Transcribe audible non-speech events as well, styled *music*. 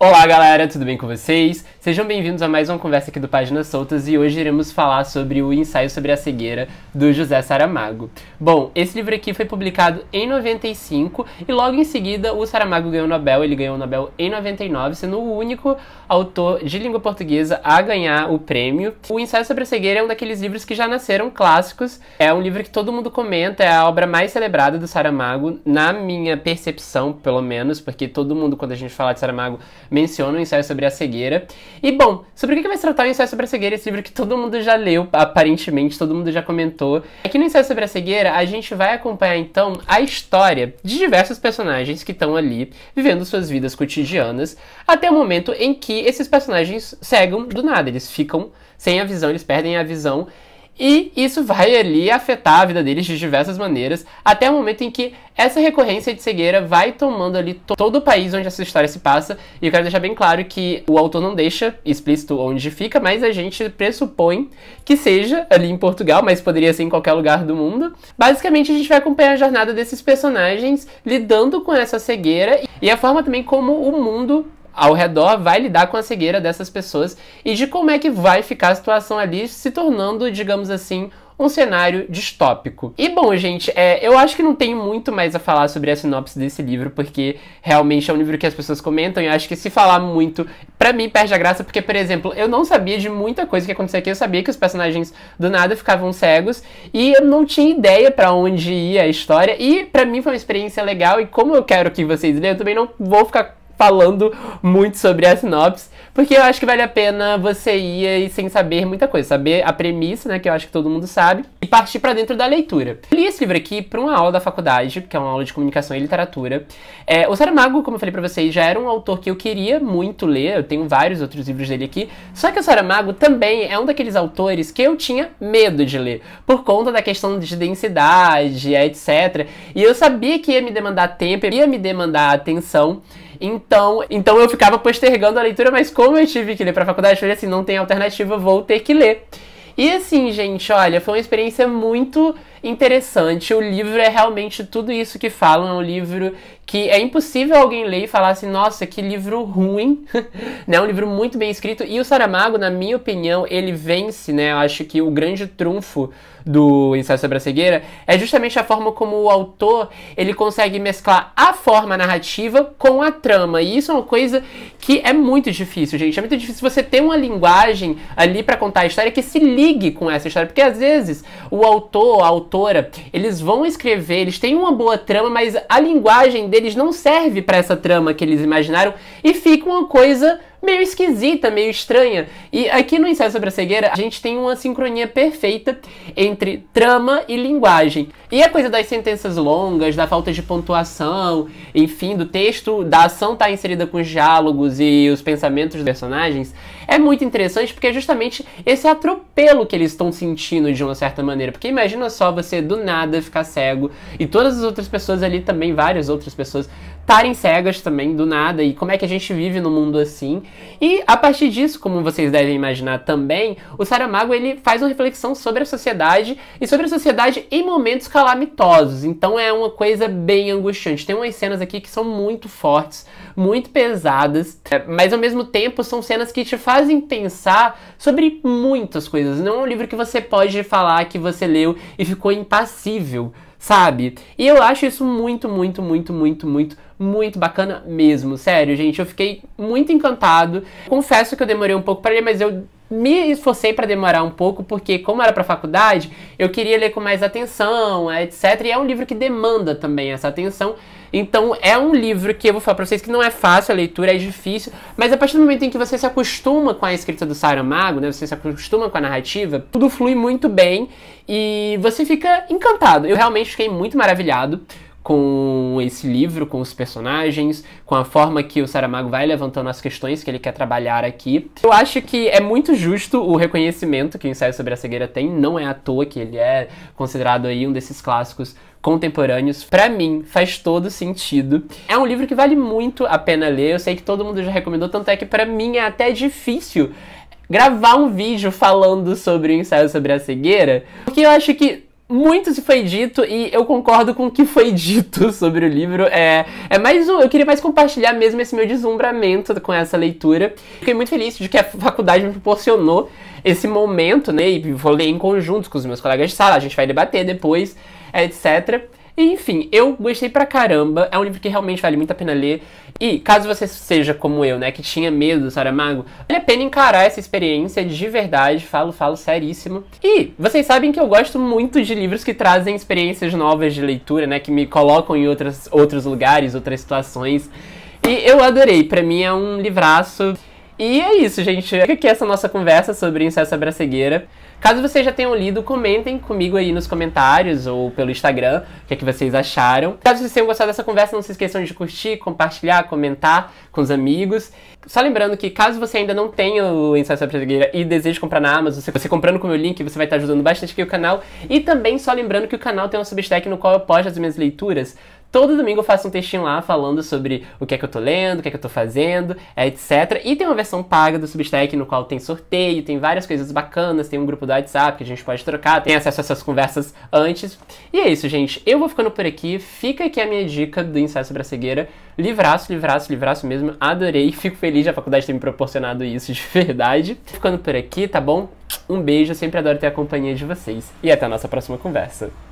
Olá, galera, tudo bem com vocês? Sejam bem-vindos a mais uma conversa aqui do Páginas Soltas e hoje iremos falar sobre o ensaio sobre a cegueira do José Saramago. Bom, esse livro aqui foi publicado em 95 e logo em seguida o Saramago ganhou o Nobel, ele ganhou o Nobel em 99, sendo o único autor de língua portuguesa a ganhar o prêmio. O ensaio sobre a cegueira é um daqueles livros que já nasceram clássicos, é um livro que todo mundo comenta, é a obra mais celebrada do Saramago, na minha percepção, pelo menos, porque todo mundo, quando a gente fala de Saramago, menciona o ensaio sobre a cegueira. E bom, sobre o que vai se tratar o ensaio sobre a cegueira, esse livro que todo mundo já leu, aparentemente, todo mundo já comentou. Aqui é no ensaio sobre a cegueira, a gente vai acompanhar então a história de diversos personagens que estão ali vivendo suas vidas cotidianas, até o momento em que esses personagens cegam do nada, eles ficam sem a visão, eles perdem a visão e isso vai ali afetar a vida deles de diversas maneiras, até o momento em que essa recorrência de cegueira vai tomando ali to todo o país onde essa história se passa. E eu quero deixar bem claro que o autor não deixa explícito onde fica, mas a gente pressupõe que seja ali em Portugal, mas poderia ser em qualquer lugar do mundo. Basicamente, a gente vai acompanhar a jornada desses personagens lidando com essa cegueira e a forma também como o mundo ao redor vai lidar com a cegueira dessas pessoas e de como é que vai ficar a situação ali se tornando, digamos assim, um cenário distópico. E bom, gente, é, eu acho que não tem muito mais a falar sobre a sinopse desse livro, porque realmente é um livro que as pessoas comentam, e eu acho que se falar muito, para mim perde a graça, porque, por exemplo, eu não sabia de muita coisa que acontecia aqui, eu sabia que os personagens do nada ficavam cegos, e eu não tinha ideia para onde ia a história, e para mim foi uma experiência legal, e como eu quero que vocês leiam, eu também não vou ficar falando muito sobre a sinopse, porque eu acho que vale a pena você ir aí sem saber muita coisa, saber a premissa, né, que eu acho que todo mundo sabe, e partir para dentro da leitura. Eu li esse livro aqui para uma aula da faculdade, que é uma aula de comunicação e literatura. É, o Saramago, como eu falei para vocês, já era um autor que eu queria muito ler, eu tenho vários outros livros dele aqui, só que o Saramago também é um daqueles autores que eu tinha medo de ler, por conta da questão de densidade, etc. E eu sabia que ia me demandar tempo, ia me demandar atenção, então, então eu ficava postergando a leitura, mas como eu tive que ler pra faculdade, eu falei assim, não tem alternativa, vou ter que ler. E assim, gente, olha, foi uma experiência muito interessante. O livro é realmente tudo isso que falam. É um livro que é impossível alguém ler e falar assim, nossa, que livro ruim. *laughs* né? Um livro muito bem escrito. E o Saramago, na minha opinião, ele vence, né? Eu acho que o grande trunfo do Ensaio sobre a Cegueira é justamente a forma como o autor ele consegue mesclar a forma narrativa com a trama. E isso é uma coisa que é muito difícil, gente. É muito difícil você ter uma linguagem ali para contar a história que se ligue com essa história. Porque às vezes o autor, a autora, autora, eles vão escrever, eles têm uma boa trama, mas a linguagem deles não serve para essa trama que eles imaginaram e fica uma coisa meio esquisita, meio estranha. E aqui no Ensaio sobre a Cegueira, a gente tem uma sincronia perfeita entre trama e linguagem. E a coisa das sentenças longas, da falta de pontuação, enfim, do texto, da ação tá inserida com os diálogos e os pensamentos dos personagens, é muito interessante porque é justamente esse atropelo que eles estão sentindo de uma certa maneira. Porque imagina só você do nada ficar cego e todas as outras pessoas ali também, várias outras pessoas, estarem cegas também do nada e como é que a gente vive num mundo assim e a partir disso, como vocês devem imaginar também, o Saramago ele faz uma reflexão sobre a sociedade e sobre a sociedade em momentos calamitosos. Então é uma coisa bem angustiante. Tem umas cenas aqui que são muito fortes, muito pesadas, é, mas ao mesmo tempo são cenas que te fazem pensar sobre muitas coisas. Não é um livro que você pode falar que você leu e ficou impassível, sabe? E eu acho isso muito, muito, muito, muito, muito muito bacana mesmo, sério, gente. Eu fiquei muito encantado. Confesso que eu demorei um pouco para ler, mas eu me esforcei para demorar um pouco, porque como era para faculdade, eu queria ler com mais atenção, é, etc. E é um livro que demanda também essa atenção. Então é um livro que eu vou falar para vocês que não é fácil a leitura, é difícil, mas a partir do momento em que você se acostuma com a escrita do Saramago, né, você se acostuma com a narrativa, tudo flui muito bem e você fica encantado. Eu realmente fiquei muito maravilhado com esse livro, com os personagens, com a forma que o Saramago vai levantando as questões que ele quer trabalhar aqui. Eu acho que é muito justo o reconhecimento que o ensaio sobre a cegueira tem, não é à toa que ele é considerado aí um desses clássicos contemporâneos. Para mim, faz todo sentido. É um livro que vale muito a pena ler. Eu sei que todo mundo já recomendou, tanto é que para mim é até difícil gravar um vídeo falando sobre o ensaio sobre a cegueira, porque eu acho que muito se foi dito e eu concordo com o que foi dito *laughs* sobre o livro. É, é mais um, eu queria mais compartilhar mesmo esse meu deslumbramento com essa leitura. Fiquei muito feliz de que a faculdade me proporcionou esse momento, né? E vou ler em conjunto com os meus colegas de sala, a gente vai debater depois, etc. Enfim, eu gostei pra caramba. É um livro que realmente vale muito a pena ler. E caso você seja como eu, né, que tinha medo do Saramago, vale a pena encarar essa experiência de verdade. Falo, falo seríssimo. E vocês sabem que eu gosto muito de livros que trazem experiências novas de leitura, né, que me colocam em outras, outros lugares, outras situações. E eu adorei. Pra mim é um livraço. E é isso, gente. Fica aqui essa nossa conversa sobre incesto a bracegueira. Caso vocês já tenham lido, comentem comigo aí nos comentários ou pelo Instagram o que, é que vocês acharam. Caso vocês tenham gostado dessa conversa, não se esqueçam de curtir, compartilhar, comentar com os amigos. Só lembrando que caso você ainda não tenha o ensaio sobre a e deseje comprar na Amazon, você, você comprando com o meu link, você vai estar ajudando bastante aqui o canal. E também só lembrando que o canal tem um Substack no qual eu posto as minhas leituras Todo domingo eu faço um textinho lá falando sobre o que é que eu tô lendo, o que é que eu tô fazendo, etc. E tem uma versão paga do Substack no qual tem sorteio, tem várias coisas bacanas, tem um grupo do WhatsApp que a gente pode trocar, tem acesso a essas conversas antes. E é isso, gente. Eu vou ficando por aqui. Fica aqui a minha dica do ensaio sobre a cegueira. Livraço, livraço, livraço mesmo. Adorei. *laughs* Fico feliz de a faculdade ter me proporcionado isso de verdade. Ficando por aqui, tá bom? Um beijo, sempre adoro ter a companhia de vocês. E até a nossa próxima conversa.